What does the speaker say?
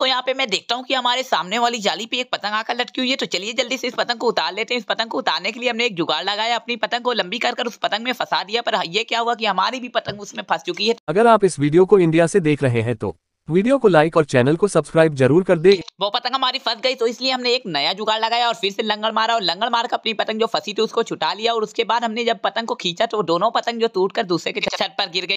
तो यहाँ पे मैं देखता हूँ कि हमारे सामने वाली जाली पे एक पतंग आकर लटकी हुई है तो चलिए जल्दी से इस पतंग को उतार लेते हैं इस पतंग को उतारने के लिए हमने एक जुगाड़ लगाया अपनी पतंग को लंबी कर कर उस पतंग में फंसा दिया पर ये क्या हुआ कि हमारी भी पतंग उसमें फंस चुकी है अगर आप इस वीडियो को इंडिया से देख रहे हैं तो वीडियो को लाइक और चैनल को सब्सक्राइब जरूर कर दे वो पतंग हमारी फंस गई तो इसलिए हमने एक नया जुगाड़ लगाया और फिर से लंगड़ मारा और लंगड़ मार कर अपनी पतंग जो फंसी थी उसको छुटा लिया और उसके बाद हमने जब पतंग को खींचा तो दोनों पतंग जो टूट कर दूसरे के छत पर गिर